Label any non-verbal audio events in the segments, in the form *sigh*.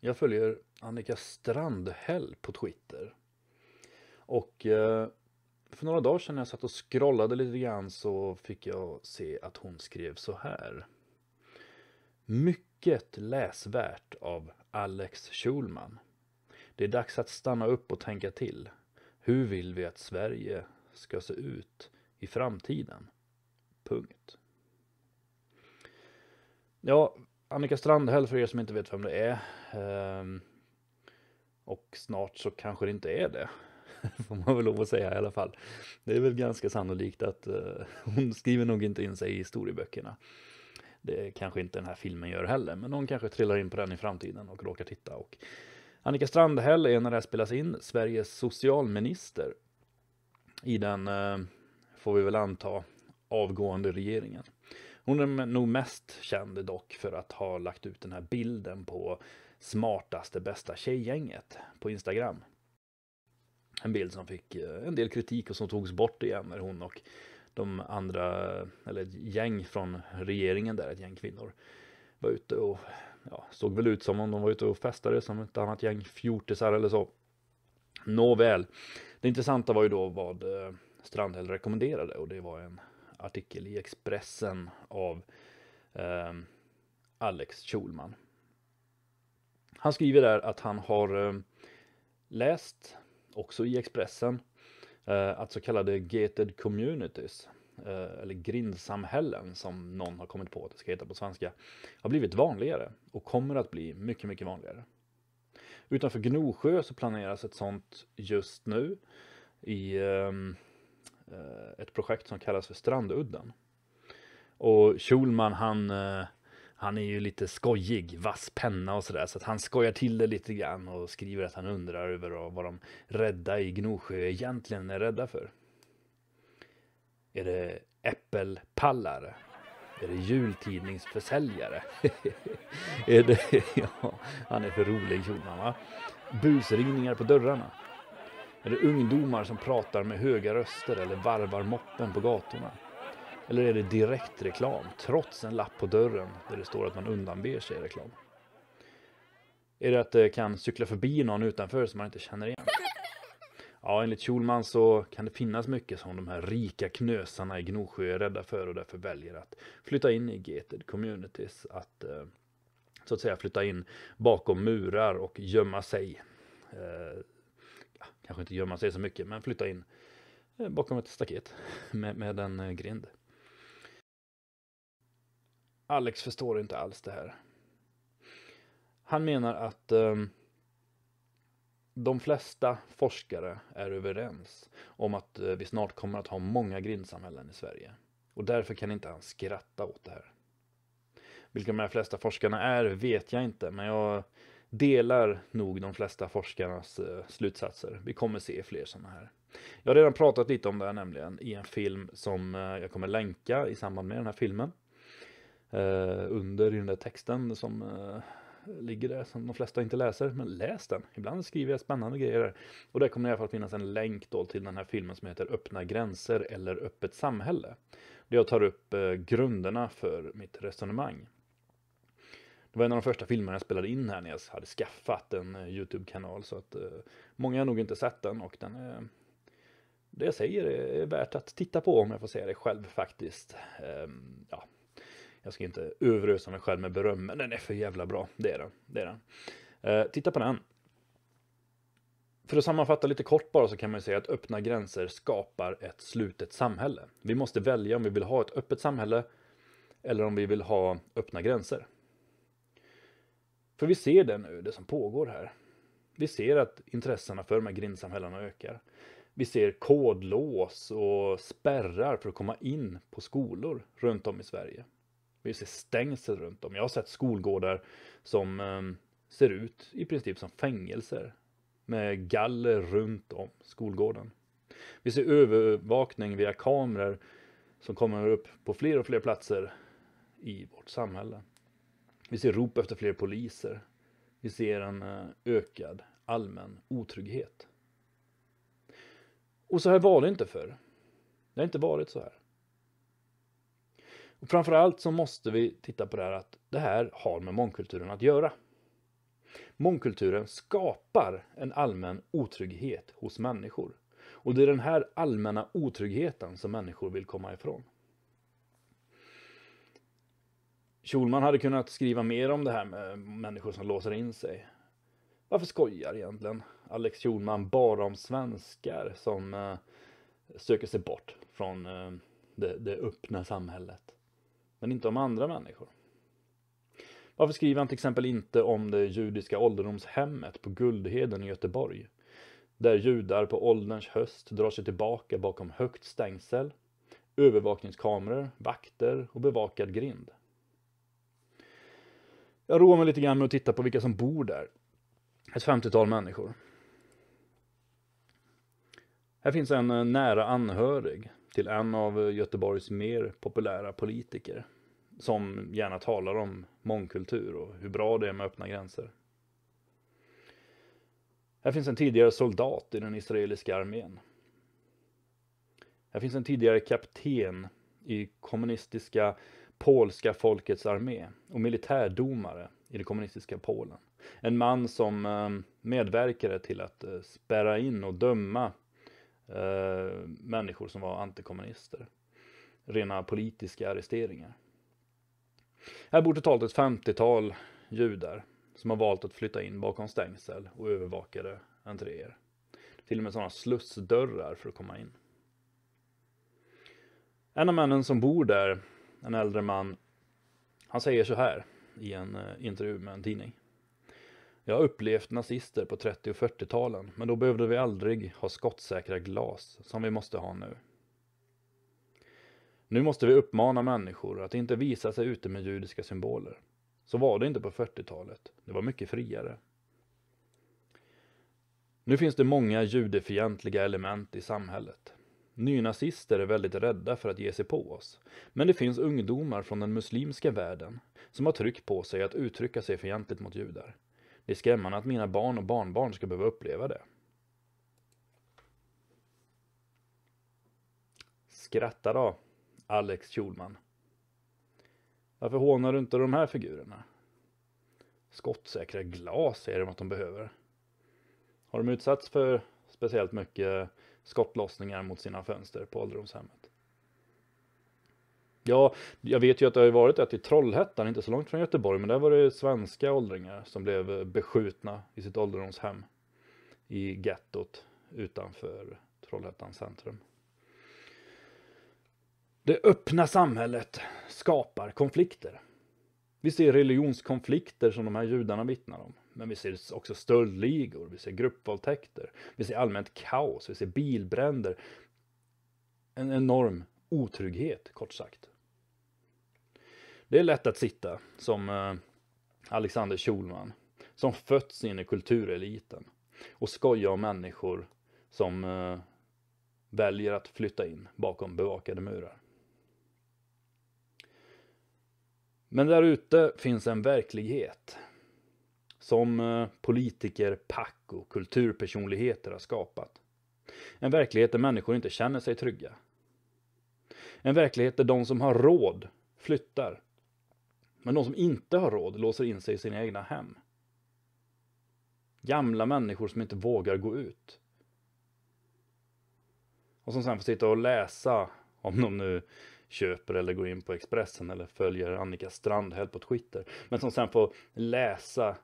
Jag följer Annika Strandhäll på Twitter. Och eh, för några dagar sedan när jag satt och scrollade lite grann så fick jag se att hon skrev så här. Mycket läsvärt av Alex Schulman. Det är dags att stanna upp och tänka till. Hur vill vi att Sverige ska se ut i framtiden? Punkt. Ja, Annika Strandhäll för er som inte vet vem det är. Um, och snart så kanske det inte är det. *laughs* Får man väl lov att säga i alla fall. Det är väl ganska sannolikt att uh, hon skriver nog inte in sig i historieböckerna. Det kanske inte den här filmen gör heller, men någon kanske trillar in på den i framtiden och råkar titta. Och Annika Strandhäll är när det här spelas in Sveriges socialminister i den, eh, får vi väl anta, avgående regeringen. Hon är nog mest känd dock för att ha lagt ut den här bilden på smartaste bästa tjejgänget på Instagram. En bild som fick eh, en del kritik och som togs bort igen när hon och de andra, eller ett gäng från regeringen där, ett gäng kvinnor, var ute och ja, såg väl ut som om de var ute och festade som ett annat gäng fjortisar eller så. Nåväl, det intressanta var ju då vad eh, Strandhäll rekommenderade och det var en artikel i Expressen av eh, Alex Schulman. Han skriver där att han har eh, läst, också i Expressen, eh, att så kallade gated communities, eh, eller grindsamhällen som någon har kommit på att det ska heta på svenska, har blivit vanligare och kommer att bli mycket, mycket vanligare. Utanför Gnosjö så planeras ett sånt just nu i ehm, Eh, ett projekt som kallas för Strandudden. Och Schulman han, eh, han är ju lite skojig, vass penna och sådär, så att han skojar till det lite grann och skriver att han undrar över vad de rädda i Gnosjö egentligen är rädda för. Är det äppelpallare? Är det jultidningsförsäljare? *laughs* är det, ja, han är för rolig Schulman va? Busringningar på dörrarna? Är det ungdomar som pratar med höga röster eller varvar moppen på gatorna? Eller är det direktreklam trots en lapp på dörren där det står att man undanber sig reklam? Är det att det eh, kan cykla förbi någon utanför som man inte känner igen? Ja, enligt Schulman så kan det finnas mycket som de här rika knösarna i Gnosjö är rädda för och därför väljer att flytta in i gated communities, att eh, så att säga flytta in bakom murar och gömma sig eh, kanske inte gömma sig så mycket, men flytta in eh, bakom ett staket *laughs* med, med en eh, grind. Alex förstår inte alls det här. Han menar att eh, de flesta forskare är överens om att eh, vi snart kommer att ha många grindsamhällen i Sverige. Och därför kan inte han skratta åt det här. Vilka de här flesta forskarna är vet jag inte, men jag delar nog de flesta forskarnas eh, slutsatser. Vi kommer se fler sådana här. Jag har redan pratat lite om det här nämligen i en film som eh, jag kommer länka i samband med den här filmen. Eh, under i den där texten som ligger där som de flesta inte läser. Men läs den! Ibland skriver jag spännande grejer där. Och där kommer i alla fall finnas en länk då till den här filmen som heter Öppna gränser eller Öppet samhälle. Där jag tar upp grunderna för mitt resonemang. Det var en av de första filmerna jag spelade in här när jag hade skaffat en eh, Youtube-kanal så att eh, många har nog inte sett den och den är, eh, det jag säger är värt att titta på om jag får säga det själv faktiskt. Ehm, ja, jag ska inte överösa mig själv med beröm, men den är för jävla bra. Det är den. Det är den. Titta på den. För att sammanfatta lite kort bara så kan man säga att öppna gränser skapar ett slutet samhälle. Vi måste välja om vi vill ha ett öppet samhälle eller om vi vill ha öppna gränser. För vi ser det nu, det som pågår här. Vi ser att intressena för de här grindsamhällena ökar. Vi ser kodlås och spärrar för att komma in på skolor runt om i Sverige. Vi ser stängsel runt om. Jag har sett skolgårdar som ehm, ser ut i princip som fängelser med galler runt om skolgården. Vi ser övervakning via kameror som kommer upp på fler och fler platser i vårt samhälle. Vi ser rop efter fler poliser. Vi ser en eh, ökad allmän otrygghet. Och så här var det inte förr. Det har inte varit så här. Och framförallt så måste vi titta på det här att det här har med mångkulturen att göra. Mångkulturen skapar en allmän otrygghet hos människor. Och det är den här allmänna otryggheten som människor vill komma ifrån. Schulman hade kunnat skriva mer om det här med människor som låser in sig. Varför skojar egentligen Alex Schulman bara om svenskar som eh, söker sig bort från eh, det, det öppna samhället? Men inte om andra människor. Varför skriver han till exempel inte om det judiska ålderdomshemmet på Guldheden i Göteborg? Där judar på ålderns höst drar sig tillbaka bakom högt stängsel, övervakningskameror, vakter och bevakad grind. Jag roar mig lite grann med att titta på vilka som bor där. Ett 50-tal människor. Här finns en eh, nära anhörig till en av eh, Göteborgs mer populära politiker som gärna talar om mångkultur och hur bra det är med öppna gränser. Här finns en tidigare soldat i den israeliska armén. Här finns en tidigare kapten i kommunistiska polska folkets armé och militärdomare i det kommunistiska Polen. En man som eh, medverkade till att eh, spärra in och döma eh, människor som var antikommunister. Rena politiska arresteringar. Här bor totalt ett 50-tal judar som har valt att flytta in bakom stängsel och övervakade entréer. Till och med sådana slussdörrar för att komma in. En av männen som bor där, en äldre man, han säger så här i en eh, intervju med en tidning. Jag har upplevt nazister på 30 och 40-talen, men då behövde vi aldrig ha skottsäkra glas som vi måste ha nu. Nu måste vi uppmana människor att inte visa sig ute med judiska symboler. Så var det inte på 40-talet. Det var mycket friare. Nu finns det många judefientliga element i samhället. Nynazister är väldigt rädda för att ge sig på oss. Men det finns ungdomar från den muslimska världen som har tryck på sig att uttrycka sig fientligt mot judar. Det är skrämmande att mina barn och barnbarn ska behöva uppleva det. Skratta då, Alex Schulman. Varför hånar du inte de här figurerna? Skottsäkra glas är det att de behöver. Har de utsatts för speciellt mycket skottlossningar mot sina fönster på ålderdomshemmet. Ja, jag vet ju att det har varit ett i Trollhättan, inte så långt från Göteborg, men där var det svenska åldringar som blev beskjutna i sitt ålderdomshem i gettot utanför Trollhättan centrum. Det öppna samhället skapar konflikter. Vi ser religionskonflikter som de här judarna vittnar om. Men vi ser också stöldligor, vi ser gruppvåldtäkter, vi ser allmänt kaos, vi ser bilbränder. En enorm otrygghet, kort sagt. Det är lätt att sitta som eh, Alexander Schulman, som fötts in i kultureliten och skoja om människor som eh, väljer att flytta in bakom bevakade murar. Men där ute finns en verklighet som eh, politiker, pack och kulturpersonligheter har skapat. En verklighet där människor inte känner sig trygga. En verklighet där de som har råd flyttar. Men de som inte har råd låser in sig i sina egna hem. Gamla människor som inte vågar gå ut. Och som sen får sitta och läsa, om de nu köper eller går in på Expressen eller följer Annika Strandhäll på Twitter. Men som sen får läsa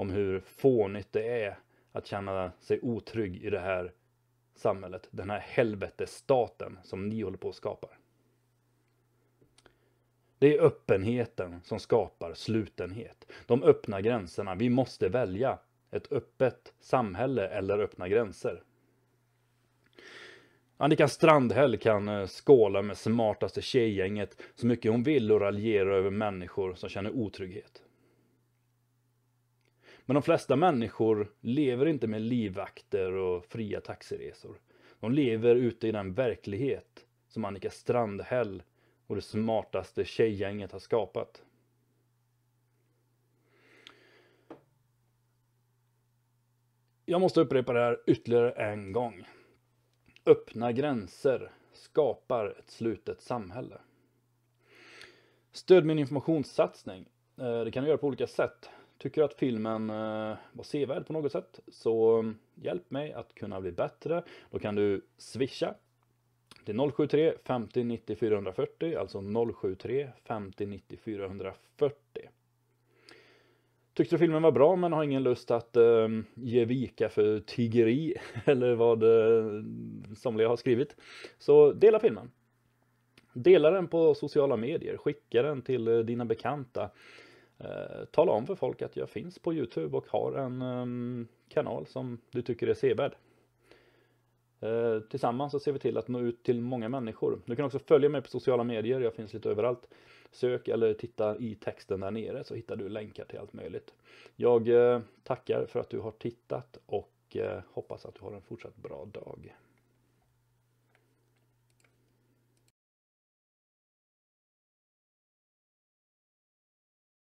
om hur fånigt det är att känna sig otrygg i det här samhället, den här helvetesstaten som ni håller på att skapa. Det är öppenheten som skapar slutenhet. De öppna gränserna. Vi måste välja ett öppet samhälle eller öppna gränser. Annika Strandhäll kan eh, skåla med smartaste tjejgänget så mycket hon vill och raljera över människor som känner otrygghet. Men de flesta människor lever inte med livvakter och fria taxiresor. De lever ute i den verklighet som Annika Strandhäll och det smartaste tjejgänget har skapat. Jag måste upprepa det här ytterligare en gång. Öppna gränser skapar ett slutet samhälle. Stöd min informationssatsning. Eh, det kan du göra på olika sätt. Tycker att filmen eh, var sevärd på något sätt så mm, hjälp mig att kunna bli bättre. Då kan du swisha till 073 50 90 440, alltså 073 50 90 440. Tyckte du filmen var bra men har ingen lust att eh, ge vika för tiggeri *laughs* eller vad eh, somliga har skrivit. Så dela filmen. Dela den på sociala medier, skicka den till eh, dina bekanta. Eh, tala om för folk att jag finns på Youtube och har en ehm, kanal som du tycker är sevärd. Eh, tillsammans så ser vi till att nå ut till många människor. Du kan också följa mig på sociala medier, jag finns lite överallt. Sök eller titta i texten där nere så hittar du länkar till allt möjligt. Jag eh, tackar för att du har tittat och hoppas att du har en fortsatt bra dag.